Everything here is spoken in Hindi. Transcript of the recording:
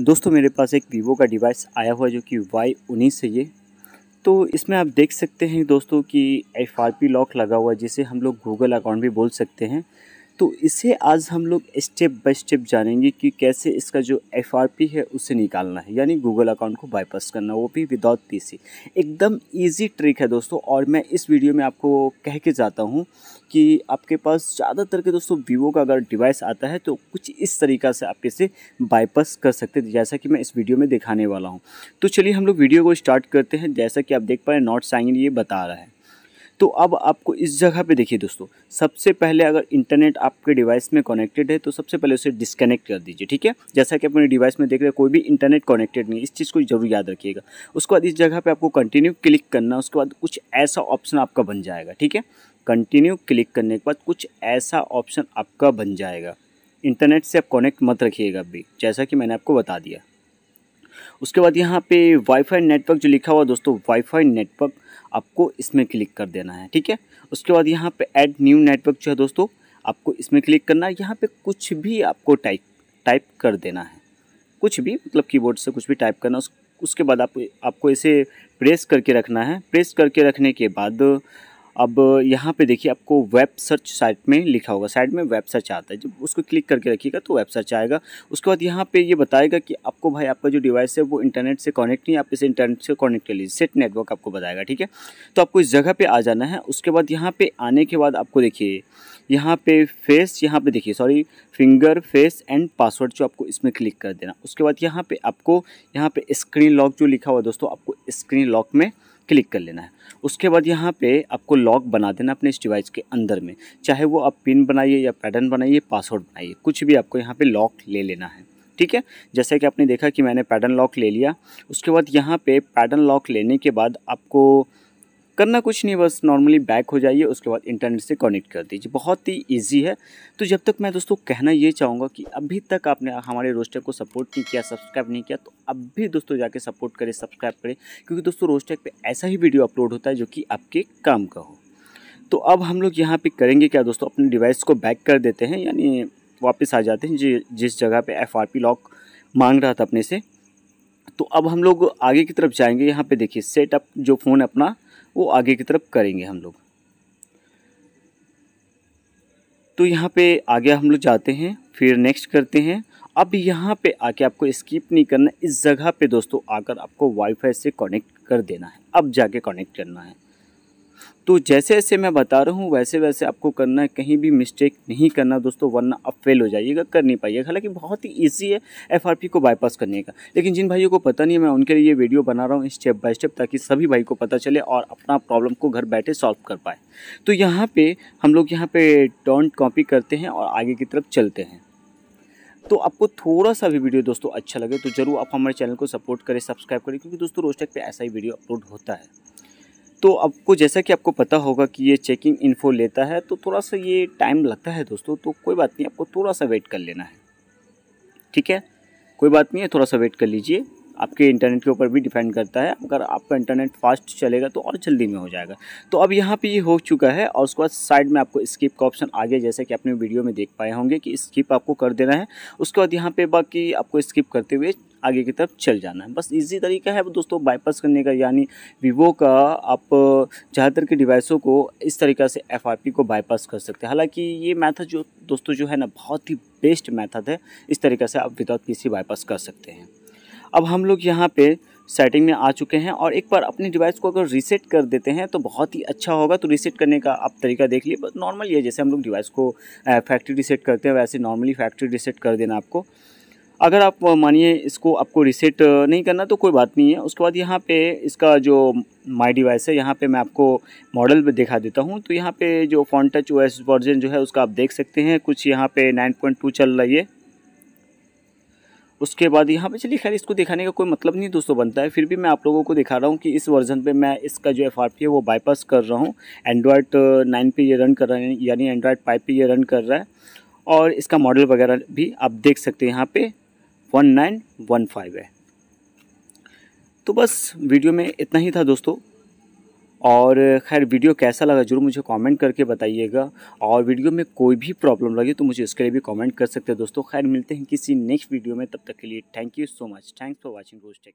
दोस्तों मेरे पास एक वीवो का डिवाइस आया हुआ है जो कि वाई उन्नीस है ये तो इसमें आप देख सकते हैं दोस्तों कि एफ लॉक लगा हुआ है जिसे हम लोग गूगल अकाउंट भी बोल सकते हैं तो इसे आज हम लोग स्टेप बाय स्टेप जानेंगे कि कैसे इसका जो एफ है उसे निकालना है यानी गूगल अकाउंट को बाईपास करना वो भी विदाउट पीसी एकदम ईजी ट्रिक है दोस्तों और मैं इस वीडियो में आपको कह के जाता हूँ कि आपके पास ज़्यादातर के दोस्तों वीवो का अगर डिवाइस आता है तो कुछ इस तरीका से आप इसे बाईपास कर सकते हैं जैसा कि मैं इस वीडियो में दिखाने वाला हूँ तो चलिए हम लोग वीडियो को स्टार्ट करते हैं जैसा कि आप देख पा रहे हैं नॉट साइन ये बता रहा है तो अब आपको इस जगह पे देखिए दोस्तों सबसे पहले अगर इंटरनेट आपके डिवाइस में कनेक्टेड है तो सबसे पहले उसे डिस्कनेक्ट कर दीजिए ठीक है जैसा कि अपने डिवाइस में देख रहे हैं कोई भी इंटरनेट कनेक्टेड नहीं इस चीज़ को जरूर याद रखिएगा उसके बाद इस जगह पर आपको कंटिन्यू क्लिक करना उसके बाद कुछ ऐसा ऑप्शन आपका बन जाएगा ठीक है कंटिन्यू क्लिक करने के बाद कुछ ऐसा ऑप्शन आपका बन जाएगा इंटरनेट से आप कनेक्ट मत रखिएगा अभी जैसा कि मैंने आपको बता दिया उसके बाद यहाँ पे वाईफाई नेटवर्क जो लिखा हुआ दोस्तों वाईफाई नेटवर्क आपको इसमें क्लिक कर देना है ठीक है उसके बाद यहाँ पे ऐड न्यू नेटवर्क जो है दोस्तों आपको इसमें क्लिक करना है यहाँ पे कुछ भी आपको टाइप टाइप कर देना है कुछ भी मतलब कीबोर्ड से कुछ भी टाइप करना उस, उसके बाद आप, आपको इसे प्रेस करके रखना है प्रेस करके रखने के बाद अब यहाँ पे देखिए आपको वेब सर्च साइट में लिखा होगा साइड में वेब सर्च आता है जब उसको क्लिक करके रखिएगा तो वेब सर्च आएगा उसके बाद यहाँ पे ये यह बताएगा कि आपको भाई आपका जो डिवाइस है वो इंटरनेट से कनेक्ट नहीं है आप इसे इंटरनेट से कनेक्ट कर लीजिए सेट नेटवर्क आपको बताएगा ठीक है तो आपको इस जगह पर आ जाना है उसके बाद यहाँ पर आने के बाद आपको देखिए यहाँ पे फेस यहाँ पे देखिए sorry finger face and password जो आपको इसमें क्लिक कर देना उसके बाद यहाँ पे आपको यहाँ पे स्क्रीन लॉक जो लिखा हुआ है दोस्तों आपको स्क्रीन लॉक में क्लिक कर लेना है उसके बाद यहाँ पे आपको लॉक बना देना अपने इस डिवाइस के अंदर में चाहे वो आप पिन बनाइए या पैटर्न बनाइए पासवर्ड बनाइए कुछ भी आपको यहाँ पे लॉक ले लेना है ठीक है जैसे कि आपने देखा कि मैंने पैटर्न लॉक ले लिया उसके बाद यहाँ पे पैटर्न लॉक लेने के बाद आपको करना कुछ नहीं बस नॉर्मली बैक हो जाइए उसके बाद इंटरनेट से कनेक्ट कर दीजिए बहुत ही ईजी है तो जब तक मैं दोस्तों कहना ये चाहूँगा कि अभी तक आपने हमारे रोस्टर को सपोर्ट नहीं किया सब्सक्राइब नहीं किया तो अब भी दोस्तों जाके सपोर्ट करें सब्सक्राइब करें क्योंकि दोस्तों रोस्टर पर ऐसा ही वीडियो अपलोड होता है जो कि आपके काम का हो तो अब हम लोग यहाँ पर करेंगे क्या दोस्तों अपने डिवाइस को बैक कर देते हैं यानी वापस आ जाते हैं जि, जिस जगह पर एफ आर पी लॉक मांग रहा था अपने से तो अब हम लोग आगे की तरफ जाएंगे यहाँ पे देखिए सेटअप जो फ़ोन अपना वो आगे की तरफ करेंगे हम लोग तो यहाँ पे आगे हम लोग जाते हैं फिर नेक्स्ट करते हैं अब यहाँ पे आके आपको स्किप नहीं करना इस जगह पे दोस्तों आकर आपको वाईफाई से कनेक्ट कर देना है अब जाके कनेक्ट करना है तो जैसे जैसे मैं बता रहा हूँ वैसे वैसे आपको करना है कहीं भी मिस्टेक नहीं करना दोस्तों वरना आप फेल हो जाइएगा कर नहीं पाइएगा हालांकि बहुत ही ईजी है एफ को बाईपास करने का लेकिन जिन भाइयों को पता नहीं है मैं उनके लिए ये वीडियो बना रहा हूँ स्टेप बाय स्टेप ताकि सभी भाई को पता चले और अपना प्रॉब्लम को घर बैठे सॉल्व कर पाए तो यहाँ पर हम लोग यहाँ पर डॉन्ट कॉपी करते हैं और आगे की तरफ चलते हैं तो आपको थोड़ा सा भी वीडियो दोस्तों अच्छा लगे तो ज़रूर आप हमारे चैनल को सपोर्ट करें सब्सक्राइब करें क्योंकि दोस्तों रोस्टेक पे ऐसा ही वीडियो अपलोड होता है तो आपको जैसा कि आपको पता होगा कि ये चेकिंग इन्फो लेता है तो थोड़ा सा ये टाइम लगता है दोस्तों तो कोई बात नहीं आपको थोड़ा सा वेट कर लेना है ठीक है कोई बात नहीं है थोड़ा सा वेट कर लीजिए आपके इंटरनेट के ऊपर भी डिपेंड करता है अगर आपका इंटरनेट फास्ट चलेगा तो और जल्दी में हो जाएगा तो अब यहाँ पे ये हो चुका है और उसके बाद साइड में आपको स्किप का ऑप्शन आ गया जैसे कि आपने वीडियो में देख पाए होंगे कि स्किप आपको कर देना है उसके बाद यहाँ पे बाकी आपको स्किप करते हुए आगे की तरफ चल जाना है बस इजी तरीका है वो दोस्तों बाईपास करने का यानी वीवो का आप ज़्यादातर के डिवाइसों को इस तरीक़ा से एफ को बाईपास कर सकते हैं हालाँकि ये मैथड जो दोस्तों जो है ना बहुत ही बेस्ट मैथड है इस तरीक़े से आप विदाउट पीसी बाईपास कर सकते हैं अब हम लोग यहाँ पर सेटिंग में आ चुके हैं और एक बार अपने डिवाइस को अगर रीसेट कर देते हैं तो बहुत ही अच्छा होगा तो रीसेट करने का आप तरीका देख लीजिए बस नॉर्मल ये जैसे हम लोग डिवाइस को फैक्ट्री रीसेट करते हैं वैसे नॉर्मली फैक्ट्री रीसेट कर देना आपको अगर आप मानिए इसको आपको रिसेट नहीं करना तो कोई बात नहीं है उसके बाद यहाँ पे इसका जो माई डिवाइस है यहाँ पे मैं आपको मॉडल दिखा देता हूँ तो यहाँ पे जो फोन टच ओ वर्जन जो है उसका आप देख सकते हैं कुछ यहाँ पे 9.2 चल रही है उसके बाद यहाँ पे चलिए खैर इसको दिखाने का कोई मतलब नहीं दोस्तों बनता है फिर भी मैं आप लोगों को दिखा रहा हूँ कि इस वर्जन पे मैं इसका जो एफ है वो बाईपास कर रहा हूँ एंड्रॉयड नाइन पे ये रन कर रहा है यानी एंड्रॉयड फाइव पे ये रन कर रहा है और इसका मॉडल वगैरह भी आप देख सकते हैं यहाँ पे वन नाइन वन फाइव है तो बस वीडियो में इतना ही था दोस्तों और खैर वीडियो कैसा लगा जरूर मुझे कमेंट करके बताइएगा और वीडियो में कोई भी प्रॉब्लम लगे तो मुझे इसके लिए भी कमेंट कर सकते हैं दोस्तों खैर मिलते हैं किसी नेक्स्ट वीडियो में तब तक के लिए thank you so much thanks for watching Rose take